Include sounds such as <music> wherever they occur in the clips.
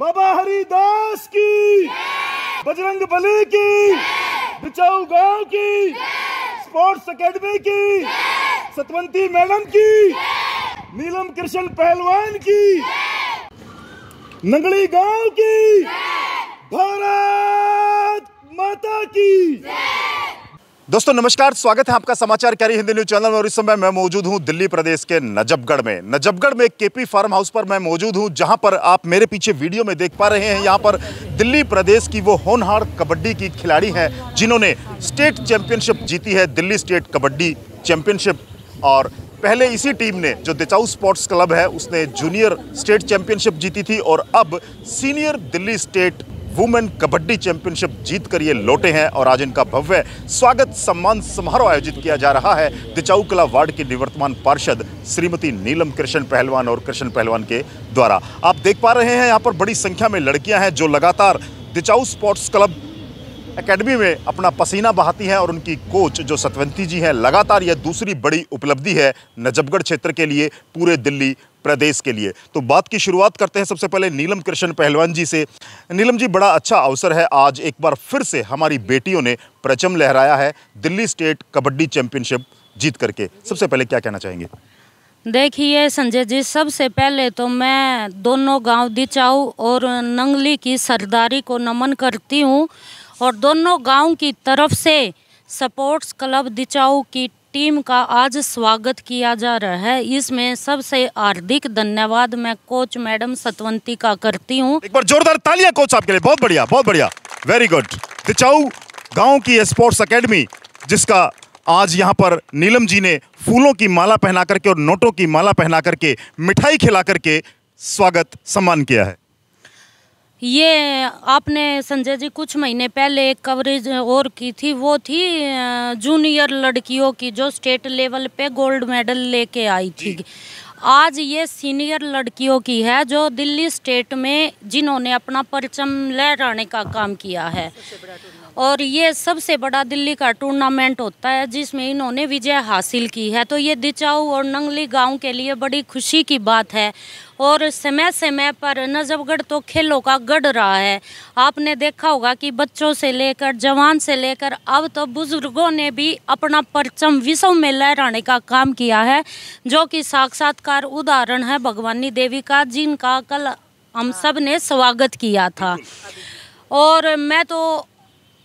बाबा हरिदास की बजरंग बली की बिचाऊ गांव की स्पोर्ट्स एकेडमी की सतवंती मैडम की नीलम कृष्ण पहलवान की नगड़ी गांव की भारत माता की दोस्तों नमस्कार स्वागत है आपका समाचार कैरी हिंदी न्यूज चैनल में और इस समय मैं मौजूद हूं दिल्ली प्रदेश के नजबगढ़ में नजबगढ़ में केपी फार्म हाउस पर मैं मौजूद हूं जहां पर आप मेरे पीछे वीडियो में देख पा रहे हैं यहां पर दिल्ली प्रदेश की वो होनहार कबड्डी की खिलाड़ी हैं जिन्होंने स्टेट चैंपियनशिप जीती है दिल्ली स्टेट कबड्डी चैंपियनशिप और पहले इसी टीम ने जो दिचाऊ स्पोर्ट्स क्लब है उसने जूनियर स्टेट चैंपियनशिप जीती थी और अब senior Delhi state women kabaddi championship जीत कर ये लौटे हैं और आज इनका भव्य स्वागत सम्मान समारोह आयोजित किया जा रहा है दिचाऊ कला वार्ड के निवर्तमान पार्षद श्रीमती नीलम कृष्ण पहलवान और कृष्ण पहलवान के द्वारा आप देख पा रहे हैं यहाँ पर बड़ी संख्या में लड़कियाँ हैं जो लगातार दिचाऊ स्पोर्ट्स क्लब एकेडमी में अपना पसीना बहाती हैं और उनकी कोच जो सतवंती जी हैं लगातार यह दूसरी बड़ी उपलब्धि है नजबगढ़ क्षेत्र के लिए पूरे दिल्ली प्रदेश के लिए तो बात की शुरुआत करते हैं सबसे पहले नीलम कृष्ण पहलवान जी से नीलम जी बड़ा अच्छा अवसर है आज एक बार फिर से हमारी बेटियों ने प्रचम लहराया है दिल्ली स्टेट कबड्डी चैंपियनशिप जीत करके सबसे पहले क्या कहना चाहेंगे देखिए संजय जी सबसे पहले तो मैं दोनों गांव दिचाऊ और नंगली की सरदारी को नमन करती हूँ और दोनों गांव की तरफ से स्पोर्ट्स क्लब दिचाऊ की टीम का आज स्वागत किया जा रहा है इसमें सबसे हार्दिक धन्यवाद मैं कोच मैडम सतवंती का करती हूँ एक बार जोरदार तालियां कोच आपके लिए बहुत बढ़िया बहुत बढ़िया वेरी गुड दिचाऊ गांव की स्पोर्ट्स एकेडमी जिसका आज यहाँ पर नीलम जी ने फूलों की माला पहना करके और नोटों की माला पहना करके मिठाई खिला करके स्वागत सम्मान किया है ये आपने संजय जी कुछ महीने पहले एक कवरेज और की थी वो थी जूनियर लड़कियों की जो स्टेट लेवल पे गोल्ड मेडल लेके आई थी आज ये सीनियर लड़कियों की है जो दिल्ली स्टेट में जिन्होंने अपना परचम लहराने का काम किया है और ये सबसे बड़ा दिल्ली का टूर्नामेंट होता है जिसमें इन्होंने विजय हासिल की है तो ये दिचाऊ और नंगली गांव के लिए बड़ी खुशी की बात है और समय समय पर नजबगढ़ तो खेलों का गढ़ रहा है आपने देखा होगा कि बच्चों से लेकर जवान से लेकर अब तो बुजुर्गों ने भी अपना परचम विश्व में लहराने का काम किया है जो कि साक्षात्कार उदाहरण है भगवानी देवी का जिनका कल हम हाँ। सब ने स्वागत किया था और मैं तो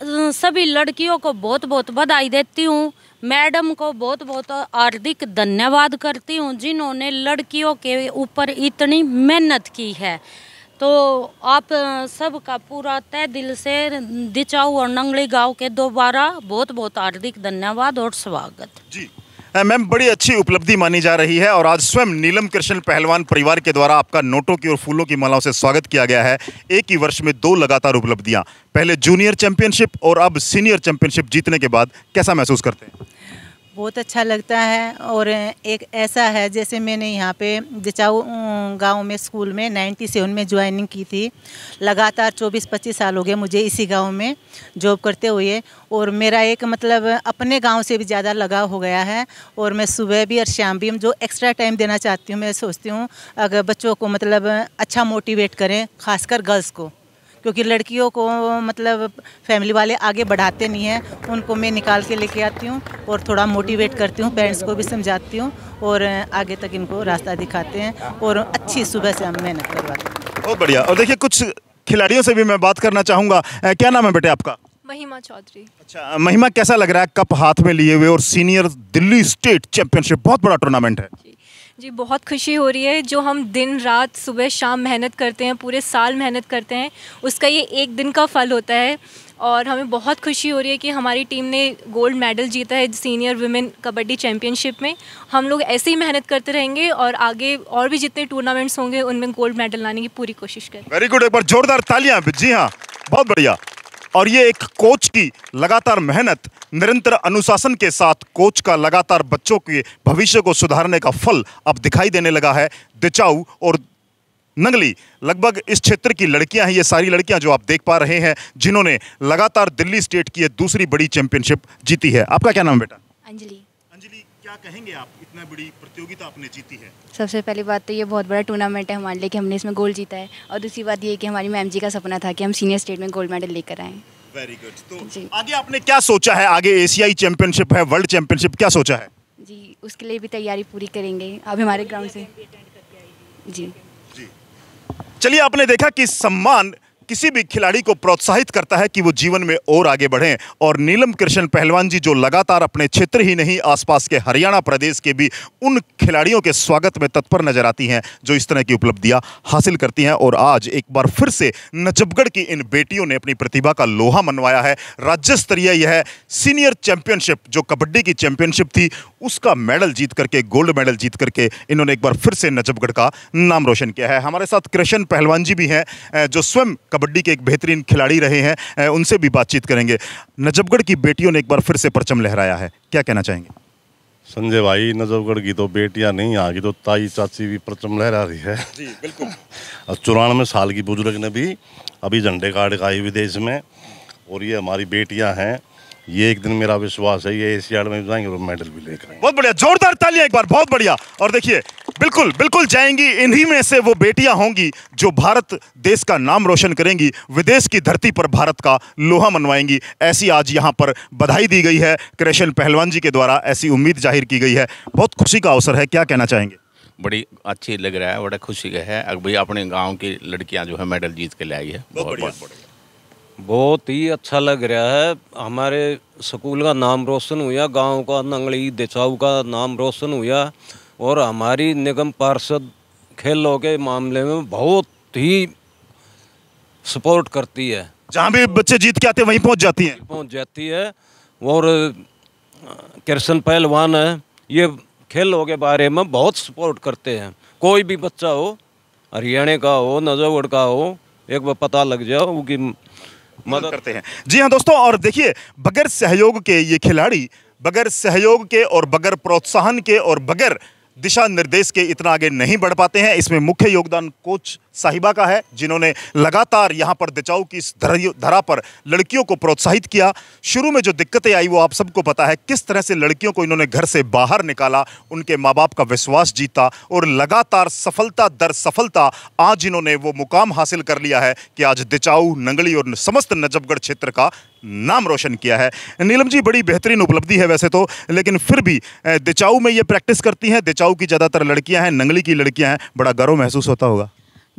सभी लड़कियों को बहुत बहुत बधाई देती हूँ मैडम को बहुत बहुत हार्दिक धन्यवाद करती हूँ जिन्होंने लड़कियों के ऊपर इतनी मेहनत की है तो आप सबका पूरा तय दिल से दिचाऊ और नंगली गांव के दोबारा बहुत बहुत हार्दिक धन्यवाद और स्वागत जी मैम बड़ी अच्छी उपलब्धि मानी जा रही है और आज स्वयं नीलम कृष्ण पहलवान परिवार के द्वारा आपका नोटों की और फूलों की मालाओं से स्वागत किया गया है एक ही वर्ष में दो लगातार उपलब्धियाँ पहले जूनियर चैंपियनशिप और अब सीनियर चैंपियनशिप जीतने के बाद कैसा महसूस करते हैं बहुत अच्छा लगता है और एक ऐसा है जैसे मैंने यहाँ पे जचाऊ गांव में स्कूल में 97 में ज्वाइनिंग की थी लगातार 24-25 साल हो गए मुझे इसी गांव में जॉब करते हुए और मेरा एक मतलब अपने गांव से भी ज़्यादा लगाव हो गया है और मैं सुबह भी और शाम भी जो एक्स्ट्रा टाइम देना चाहती हूँ मैं सोचती हूँ अगर बच्चों को मतलब अच्छा मोटिवेट करें खासकर गर्ल्स को क्योंकि लड़कियों को मतलब फैमिली वाले आगे बढ़ाते नहीं हैं उनको मैं निकाल के लेके आती हूँ और थोड़ा मोटिवेट करती हूँ पेरेंट्स को भी समझाती हूँ और आगे तक इनको रास्ता दिखाते हैं और अच्छी सुबह से हम मेहनत करवाते हैं बहुत बढ़िया और देखिए कुछ खिलाड़ियों से भी मैं बात करना चाहूँगा क्या नाम है बेटे आपका महिमा चौधरी अच्छा महिमा कैसा लग रहा है कप हाथ में लिए हुए और सीनियर दिल्ली स्टेट चैंपियनशिप बहुत बड़ा टूर्नामेंट है जी बहुत खुशी हो रही है जो हम दिन रात सुबह शाम मेहनत करते हैं पूरे साल मेहनत करते हैं उसका ये एक दिन का फल होता है और हमें बहुत खुशी हो रही है कि हमारी टीम ने गोल्ड मेडल जीता है सीनियर वुमेन कबड्डी चैंपियनशिप में हम लोग ऐसे ही मेहनत करते रहेंगे और आगे और भी जितने टूर्नामेंट्स होंगे उनमें गोल्ड मेडल लाने की पूरी कोशिश करें वेरी गुड एक बार जोरदार तालियां जी हाँ बहुत बढ़िया और ये एक कोच की लगातार मेहनत निरंतर अनुशासन के साथ कोच का लगातार बच्चों के भविष्य को सुधारने का फल अब दिखाई देने लगा है दिचाऊ और नंगली लगभग इस क्षेत्र की लड़कियां हैं ये सारी लड़कियां जो आप देख पा रहे हैं जिन्होंने लगातार दिल्ली स्टेट की दूसरी बड़ी चैंपियनशिप जीती है आपका क्या नाम बेटा अंजलि क्या कहेंगे आप इतना बड़ी प्रतियोगिता आपने जीती है सबसे पहली बात तो ये बहुत बड़ा टूर्नामेंट है हमारे लिए कि हमने इसमें गोल्ड जीता है और दूसरी बात ये कि हमारी मैम जी का सपना था कि हम सीनियर स्टेट में गोल्ड मेडल लेकर आए वेरी गुड तो आगे आपने क्या सोचा है आगे एशियाई चैंपियनशिप है वर्ल्ड चैंपियनशिप क्या सोचा है जी उसके लिए भी तैयारी पूरी करेंगे अब हमारे ग्राउंड से जी जी चलिए आपने देखा कि सम्मान किसी भी खिलाड़ी को प्रोत्साहित करता है कि वो जीवन में और आगे बढ़ें और नीलम कृष्ण पहलवान जी जो लगातार अपने क्षेत्र ही नहीं आसपास के हरियाणा प्रदेश के भी उन खिलाड़ियों के स्वागत में तत्पर नजर आती हैं जो इस तरह की उपलब्धियां हासिल करती हैं और आज एक बार फिर से नजबगढ़ की इन बेटियों ने अपनी प्रतिभा का लोहा मनवाया है राज्य स्तरीय यह सीनियर चैंपियनशिप जो कबड्डी की चैंपियनशिप थी उसका मेडल जीत करके गोल्ड मेडल जीत करके इन्होंने एक बार फिर से नजबगढ़ का नाम रोशन किया है हमारे साथ कृष्ण पहलवान जी भी हैं जो स्वयं कबड्डी के एक बेहतरीन खिलाड़ी रहे हैं उनसे भी बातचीत करेंगे नजबगढ़ की बेटियों ने एक बार फिर से परचम लहराया है क्या कहना चाहेंगे संजय भाई नजफगढ़ की तो बेटियां नहीं आ गई तो ताई चाची भी परचम लहरा रही है जी बिल्कुल और <laughs> चौरानवे साल की बुजुर्ग ने भी अभी झंडे काट का विदेश में और ये हमारी बेटियां हैं ये एक दिन मेरा विश्वास है ये एशियाड में जाएंगे और मेडल भी लेकर बहुत बढ़िया जोरदार तालियां एक बार बहुत बढ़िया और देखिए बिल्कुल बिल्कुल जाएंगी इन्हीं में से वो बेटियां होंगी जो भारत देश का नाम रोशन करेंगी विदेश की धरती पर भारत का लोहा मनवाएंगी ऐसी आज यहाँ पर बधाई दी गई है कृष्ण पहलवान जी के द्वारा ऐसी उम्मीद जाहिर की गई है बहुत खुशी का अवसर है क्या कहना चाहेंगे बड़ी अच्छी लग रहा है बड़ा खुशी का है भाई अपने गाँव की लड़कियाँ जो है मेडल जीत के लाई है बहुत बढ़िया बहुत ही अच्छा लग रहा है हमारे स्कूल का नाम रोशन हुआ गांव का नंगली दिचाऊ का नाम रोशन हुआ और हमारी निगम पार्षद खेलों के मामले में बहुत ही सपोर्ट करती है जहाँ भी बच्चे जीत के आते हैं वहीं पहुँच जाती है पहुँच जाती है और कृष्ण पहलवान है ये खेलों के बारे में बहुत सपोर्ट करते हैं कोई भी बच्चा हो हरियाणा का हो नजौगढ़ का हो एक बार पता लग जाओ कि मदद करते हैं जी हाँ दोस्तों और देखिए बगैर सहयोग के ये खिलाड़ी बगैर सहयोग के और बगैर प्रोत्साहन के और बगैर दिशा निर्देश के इतना आगे नहीं बढ़ पाते हैं इसमें मुख्य योगदान कोच साहिबा का है जिन्होंने लगातार यहाँ पर दिचाऊ की इस धरा पर लड़कियों को प्रोत्साहित किया शुरू में जो दिक्कतें आई वो आप सबको पता है किस तरह से लड़कियों को इन्होंने घर से बाहर निकाला उनके माँ बाप का विश्वास जीता और लगातार सफलता दर सफलता आज इन्होंने वो मुकाम हासिल कर लिया है कि आज दिचाऊ नंगली और समस्त नजबगढ़ क्षेत्र का नाम रोशन किया है नीलम जी बड़ी बेहतरीन उपलब्धि है वैसे तो लेकिन फिर भी दिचाऊ में ये प्रैक्टिस करती हैं दिचाऊ की ज़्यादातर लड़कियाँ हैं नंगली की लड़कियाँ हैं बड़ा गर्व महसूस होता होगा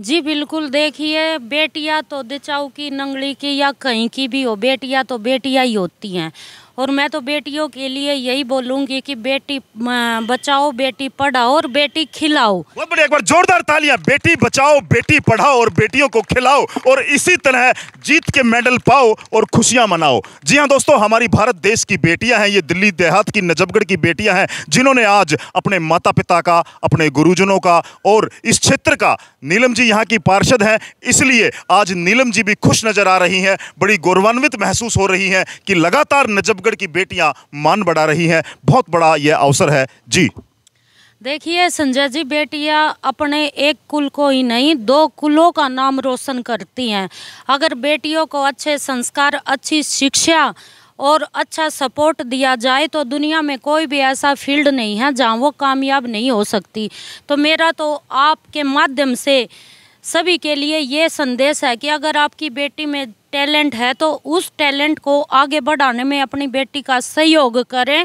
जी बिल्कुल देखिए बेटियां तो दिचाऊ की नंगली की या कहीं की भी हो बेटियां तो बेटियां ही होती हैं और मैं तो बेटियों के लिए यही बोलूंगी कि बेटी बचाओ बेटी पढ़ाओ और बेटी खिलाओ बड़े एक बार जोरदार तालियां बेटी बचाओ बेटी पढ़ाओ और बेटियों को खिलाओ और इसी तरह जीत के मेडल पाओ और खुशियां मनाओ जी हाँ दोस्तों हमारी भारत देश की बेटियां हैं ये दिल्ली देहात की नजबगढ़ की बेटियां हैं जिन्होंने आज अपने माता पिता का अपने गुरुजनों का और इस क्षेत्र का नीलम जी यहाँ की पार्षद हैं इसलिए आज नीलम जी भी खुश नजर आ रही हैं बड़ी गौरवान्वित महसूस हो रही हैं कि लगातार नजबगढ़ छत्तीसगढ़ की बेटियां मान बढ़ा रही हैं बहुत बड़ा यह अवसर है जी देखिए संजय जी बेटियां अपने एक कुल को ही नहीं दो कुलों का नाम रोशन करती हैं अगर बेटियों को अच्छे संस्कार अच्छी शिक्षा और अच्छा सपोर्ट दिया जाए तो दुनिया में कोई भी ऐसा फील्ड नहीं है जहां वो कामयाब नहीं हो सकती तो मेरा तो आपके माध्यम से सभी के लिए ये संदेश है कि अगर आपकी बेटी में टैलेंट है तो उस टैलेंट को आगे बढ़ाने में अपनी बेटी का सहयोग करें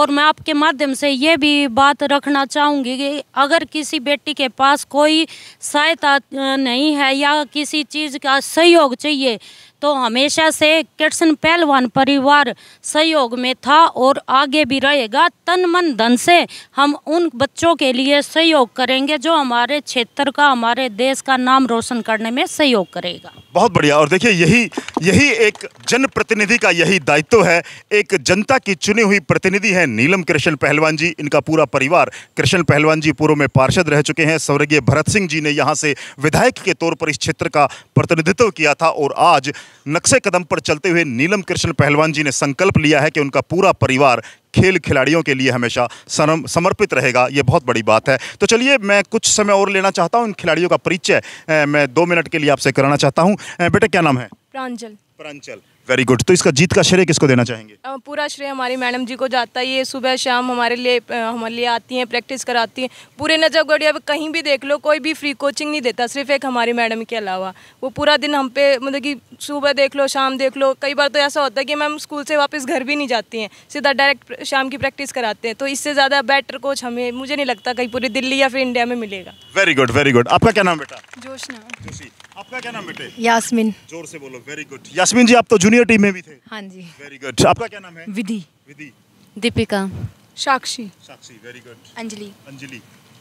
और मैं आपके माध्यम से ये भी बात रखना चाहूँगी कि अगर किसी बेटी के पास कोई सहायता नहीं है या किसी चीज़ का सहयोग चाहिए तो हमेशा से कृष्ण पहलवान परिवार सहयोग में था और आगे भी रहेगा तन मन धन से हम उन बच्चों के लिए सहयोग करेंगे जो हमारे क्षेत्र का हमारे देश का नाम रोशन करने में सहयोग करेगा बहुत बढ़िया और देखिए यही यही एक जनप्रतिनिधि का यही दायित्व है एक जनता की चुनी हुई प्रतिनिधि है नीलम कृष्ण पहलवान जी इनका पूरा परिवार कृष्ण पहलवान जी पूर्व में पार्षद रह चुके हैं स्वर्गीय भरत सिंह जी ने यहाँ से विधायक के तौर पर इस क्षेत्र का प्रतिनिधित्व किया था और आज नक्शे कदम पर चलते हुए नीलम कृष्ण पहलवान जी ने संकल्प लिया है कि उनका पूरा परिवार खेल खिलाड़ियों के लिए हमेशा समर्पित रहेगा ये बहुत बड़ी बात है तो चलिए मैं कुछ समय और लेना चाहता हूँ इन खिलाड़ियों का परिचय मैं दो मिनट के लिए आपसे कराना चाहता हूँ बेटा क्या नाम है प्रांजल प्रांजल वेरी गुड तो इसका जीत का श्रेय किसको देना चाहेंगे पूरा श्रेय हमारी मैडम जी को जाता है ये सुबह शाम हमारे लिए हमारे लिए आती हैं प्रैक्टिस कराती हैं पूरे नजफगढ़िया अब कहीं भी देख लो कोई भी फ्री कोचिंग नहीं देता सिर्फ एक हमारी मैडम के अलावा वो पूरा दिन हम पे मतलब कि सुबह देख लो शाम देख लो कई बार तो ऐसा होता है कि मैम स्कूल से वापस घर भी नहीं जाती हैं सीधा डायरेक्ट शाम की प्रैक्टिस कराते हैं तो इससे ज़्यादा बेटर कोच हमें मुझे नहीं लगता कहीं पूरी दिल्ली या फिर इंडिया में मिलेगा वेरी गुड वेरी गुड आपका क्या नाम बेटा जोशना जोशी आपका क्या नाम बेटे यास्मिन जोर से बोलो वेरी गुड यास्मिन जी आप तो जूनियर टीम में भी थे हाँ जी वेरी गुड आपका क्या नाम है Vidhi Vidhi Deepika Sakshi Sakshi very good Anjali Anjali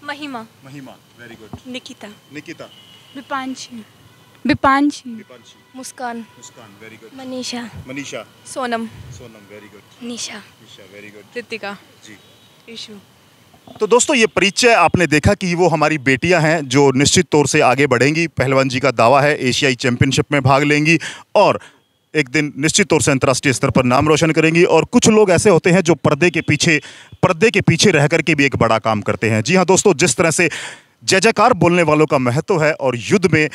Mahima Mahima very good Nikita Nikita Vipanshi Vipanshi Vipanshi Muskan Muskan very good Manisha Manisha Sonam Sonam very good Nisha Nisha very good Ritika ji Ishu तो दोस्तों ये परिचय आपने देखा कि वो हमारी बेटियां हैं जो निश्चित तौर से आगे बढ़ेंगी पहलवान जी का दावा है एशियाई चैंपियनशिप में भाग लेंगी और एक दिन निश्चित तौर से अंतर्राष्ट्रीय स्तर पर नाम रोशन करेंगी और कुछ लोग ऐसे होते हैं जो पर्दे के पीछे पर्दे के पीछे रह करके भी एक बड़ा काम करते हैं जी हाँ दोस्तों जिस तरह से जय जयकार बोलने वालों का महत्व है और युद्ध में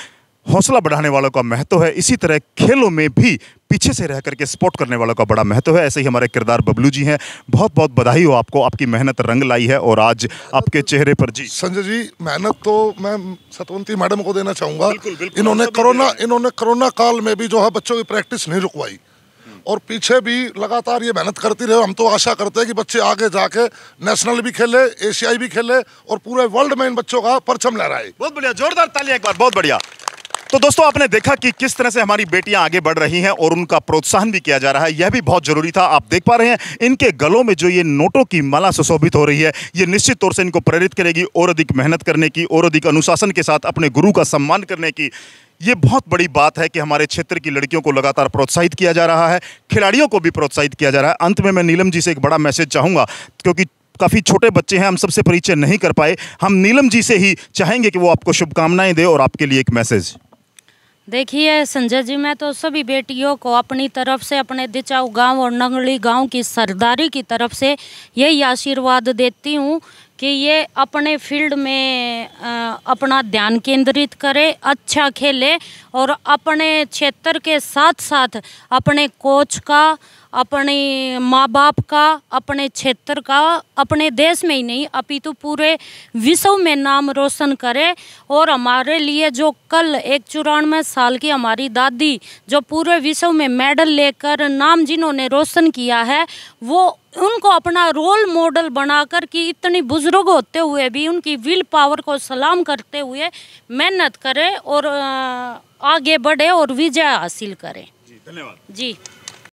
हौसला बढ़ाने वालों का महत्व है इसी तरह खेलों में भी पीछे से रह करके सपोर्ट करने वालों का बड़ा महत्व है ऐसे ही हमारे किरदार बबलू जी हैं बहुत बहुत बधाई हो आपको आपकी मेहनत रंग लाई है और आज आपके चेहरे पर जी संजय जी मेहनत तो मैं सतवंती मैडम को देना चाहूँगा इन्होंने कोरोना इन्होंने कोरोना काल में भी जो है बच्चों की प्रैक्टिस नहीं रुकवाई हम्म। और पीछे भी लगातार ये मेहनत करती रहे हम तो आशा करते हैं कि बच्चे आगे जाके नेशनल भी खेले एशियाई भी खेले और पूरे वर्ल्ड में इन बच्चों का परचम लहराए बहुत बढ़िया जोरदार ताली एक बार बहुत बढ़िया तो दोस्तों आपने देखा कि किस तरह से हमारी बेटियां आगे बढ़ रही हैं और उनका प्रोत्साहन भी किया जा रहा है यह भी बहुत जरूरी था आप देख पा रहे हैं इनके गलों में जो ये नोटों की माला सुशोभित हो रही है ये निश्चित तौर से इनको प्रेरित करेगी और अधिक मेहनत करने की और अधिक अनुशासन के साथ अपने गुरु का सम्मान करने की ये बहुत बड़ी बात है कि हमारे क्षेत्र की लड़कियों को लगातार प्रोत्साहित किया जा रहा है खिलाड़ियों को भी प्रोत्साहित किया जा रहा है अंत में मैं नीलम जी से एक बड़ा मैसेज चाहूँगा क्योंकि काफ़ी छोटे बच्चे हैं हम सबसे परिचय नहीं कर पाए हम नीलम जी से ही चाहेंगे कि वो आपको शुभकामनाएं दे और आपके लिए एक मैसेज देखिए संजय जी मैं तो सभी बेटियों को अपनी तरफ से अपने दिचाऊ गांव और नंगली गांव की सरदारी की तरफ से यही आशीर्वाद देती हूँ कि ये अपने फील्ड में अपना ध्यान केंद्रित करे अच्छा खेले और अपने क्षेत्र के साथ साथ अपने कोच का अपने माँ बाप का अपने क्षेत्र का अपने देश में ही नहीं अपितु पूरे विश्व में नाम रोशन करे और हमारे लिए जो कल एक चौरानवे साल की हमारी दादी जो पूरे विश्व में मेडल लेकर नाम जिन्होंने रोशन किया है वो उनको अपना रोल मॉडल बनाकर कि इतनी बुज़ुर्ग होते हुए भी उनकी विल पावर को सलाम करते हुए मेहनत करें और आगे बढ़े और विजय हासिल करें जी धन्यवाद जी